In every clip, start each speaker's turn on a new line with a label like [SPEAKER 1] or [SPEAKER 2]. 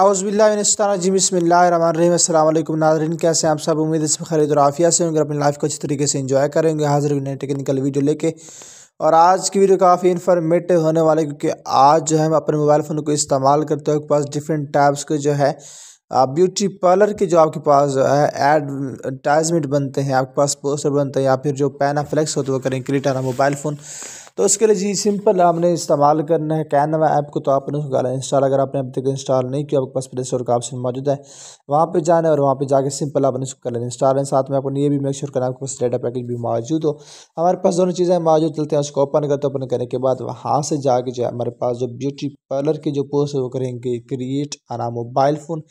[SPEAKER 1] अउज़बिल्लाबसमीम नाजरन कैसे आप सब उम्मीद इसमें खरीद और आफिया से होंगे अपनी लाइफ को अच्छी तरीके से इंजॉय करेंगे हाजिर नए टेक्निकल वीडियो लेके और आज की वीडियो काफ़ी इन्फॉर्मेटिव होने वाली क्योंकि आज जो है हम अपने मोबाइल फ़ोन को इस्तेमाल करते हुए पास डिफरेंट टाइप्स के जो है ब्यूटी पार्लर के जो आपके पास जो है एडवर्टाइजमेंट बनते हैं आपके पास पोस्टर बनते हैं या फिर जो पैनाफ्लैक्स होते हैं वो करें क्रिएट आना मोबाइल फ़ोन तो इसके लिए जी सिंपल आपने इस्तेमाल करना है कैनवा ऐप को तो आपने उसको गाला इंस्टॉल अगर आपने अभी तक इंस्टॉल नहीं किया आपके पास प्ले स्टोर का ऑप्शन मौजूद है वहाँ पर जाना है और वहाँ पर जाकर सिंपल आपने उसको कर लेना इंस्टॉल है साथ में आपको ये भी मेक श्योर करना आपके पास डेटा पैकेज भी मौजूद हो हमारे पास दोनों चीज़ें मौजूद चलते हैं उसको ओपन करते ओपन करने के बाद वहाँ से जाके जो है हमारे पास जो ब्यूटी पार्लर की जो पोस्ट है वो करेंगे क्रिएट आना मोबाइल फ़ोन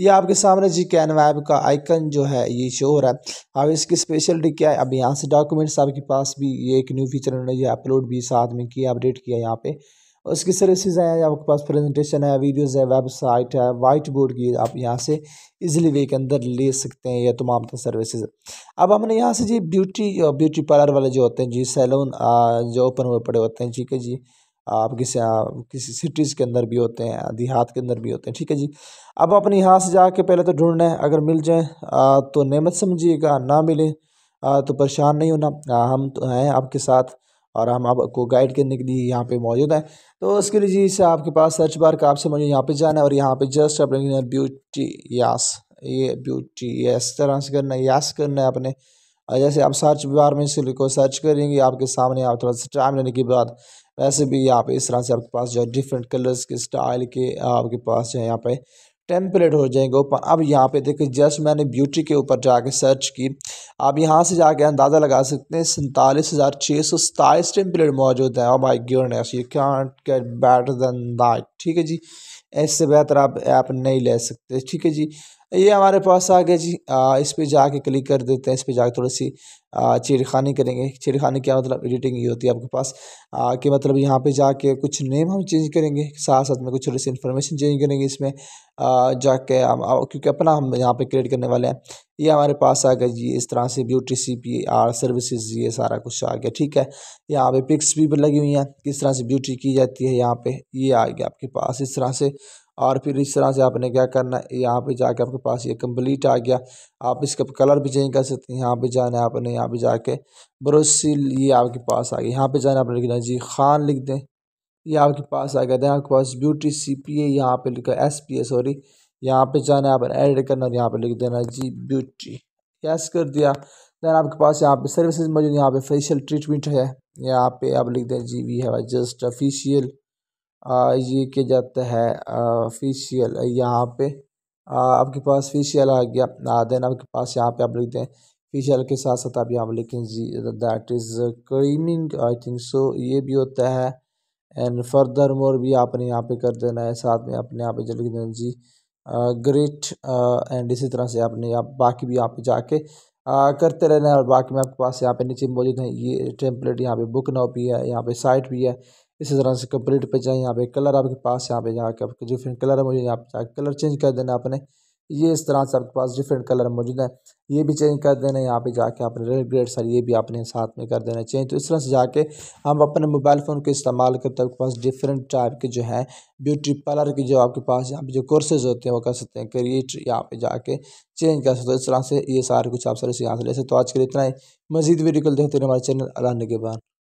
[SPEAKER 1] ये आपके सामने जी कैनवा ऐप का आइकन जो है ये शो हो रहा है अब इसकी स्पेशलिटी क्या है अब यहाँ से डॉक्यूमेंट्स आपके पास भी ये एक न्यू फीचर उन्होंने अपलोड बीस आदमी में किया अपडेट किया यहाँ पे और इसकी हैं आपके पास प्रेजेंटेशन है वीडियोस है वेबसाइट है वाइट बोर्ड की आप यहाँ से इजीली वे के अंदर ले सकते हैं ये तमाम सर्विसेज अब हमने यहाँ से जी ब्यूटी ब्यूटी पार्लर वाले जो होते हैं जी सैलून जो ओपन हुए पड़े होते हैं ठीक है जी आप किसी किसी सिटीज़ के अंदर भी होते हैं देहात के अंदर भी होते हैं ठीक है जी अब अपने यहाँ से जाके पहले तो ढूंढना है अगर मिल जाए तो नमत समझिएगा ना मिले तो परेशान नहीं होना हम तो हैं आपके साथ और हम आपको गाइड करने के लिए यहाँ पे मौजूद हैं तो उसके लिए जी से आपके पास सर्च बार का आपसे मुझे यहाँ पे जाना है और यहाँ पे जस्ट अपने ब्यूटी यास ये ब्यूटी यस तरह से करना है यास करना है अपने और जैसे आप सर्च बार में इसे सर्च करेंगे आपके सामने आप थोड़ा सा टाइम लेने के बाद वैसे भी यहाँ पे इस तरह से आपके पास जो है डिफरेंट कलर्स के स्टाइल के आपके पास जो है यहाँ पे टेम्पलेट हो जाएंगे ओपन अब यहाँ पे देखिए जस्ट मैंने ब्यूटी के ऊपर जाके सर्च की आप यहाँ से जाके अंदाज़ा लगा सकते हैं सैंतालीस हज़ार छः सौ सताईस टेम्पलेट मौजूद है और my goodness you can't get better than that ठीक है जी इससे बेहतर आप ऐप नहीं ले सकते ठीक है जी ये हमारे पास आ गया जी आ, इस पर जाके क्लिक कर देते हैं इस पर जाके थोड़ी सी छेड़खानी करेंगे छेड़खानी क्या मतलब एडिटिंग ये होती है आपके पास आ, कि मतलब यहाँ पे जाके कुछ नेम हम चेंज करेंगे साथ साथ में कुछ थोड़ी सी इन्फॉर्मेशन चेंज करेंगे इसमें जाके हम क्योंकि अपना हम यहाँ पे क्रिएट करने वाले हैं ये हमारे पास आ गया जी इस तरह से beauty C P R services ये सारा कुछ आ गया ठीक है यहाँ पे पिक्स भी लगी हुई हैं किस तरह से ब्यूटी की जाती है यहाँ पे ये आ गया आपके पास इस तरह से और फिर इस तरह से आपने क्या करना है यहाँ पे जाके आपके पास ये कंप्लीट आ गया आप इसका कलर भी चेंज कर सकते हैं यहाँ पे जाना है आपने यहाँ पे जाके ब्रोसिल ये आपके पास आ गया यहाँ पे जाना आपने लिखना जी खान लिख दें ये आपके पास आ गया दें आपके पास ब्यूटी सी पी ए यहाँ पर लिखा एस पी ए सॉरी यहाँ पर जाना है आपने एड करना और यहाँ पर लिख देना जी ब्यूटी यस कर दिया दैन आपके पास यहाँ पे सर्विसेज मौजूद यहाँ पे फेशियल ट्रीटमेंट है यहाँ पे आप लिख दें जी वी हैव जस्ट अफिशियल ये किया जाता है फेशियल यहाँ पे आपके पास फेशियल आ गया देन आपके पास यहाँ पे आप लिख दें फेशियल के साथ साथ आप यहाँ पर लिखें जी that is creaming I think so ये भी होता है एंड फर्दर मोर भी आपने यहाँ पे कर देना है साथ में अपने यहाँ पे जो लिख देना जी ग्रेट एंड इसी तरह से आपने आप बाकी भी यहाँ पे जाके आ, करते रहना है और बाकी में आपके पास यहाँ पे नीचे मौजूद है ये टेम्पलेट यहाँ पे बुक नाउ भी है यहाँ पे साइट भी है इसी तरह से कंप्लीट पे जाए यहाँ पे कलर आपके पास यहाँ पे यहाँ आपके डिफरेंट कलर मौजूद है यहाँ पे कलर चेंज कर देना आपने ये इस तरह से आपके पास डिफरेंट कलर मौजूद है ये भी चेंज कर देना यहाँ पे जाके आपने रेड ग्रेड सर ये भी आपने साथ में कर देना चेंज तो इस तरह से जाके हम अपने मोबाइल फ़ोन के इस्तेमाल करते आपके पास डिफरेंट टाइप के जो है ब्यूटी पार्लर के जो आपके पास यहाँ पे जो कोर्सेज होते हैं वो कर सकते हैं क्रिएट यहाँ पे जाके चेंज कर सकते हो इस तरह से ये सारे कुछ आप सर यहाँ से ले सकते तो आज के लिए इतना ही मजीद वीडियो देखते रहे हमारे चैनल अला निगेबान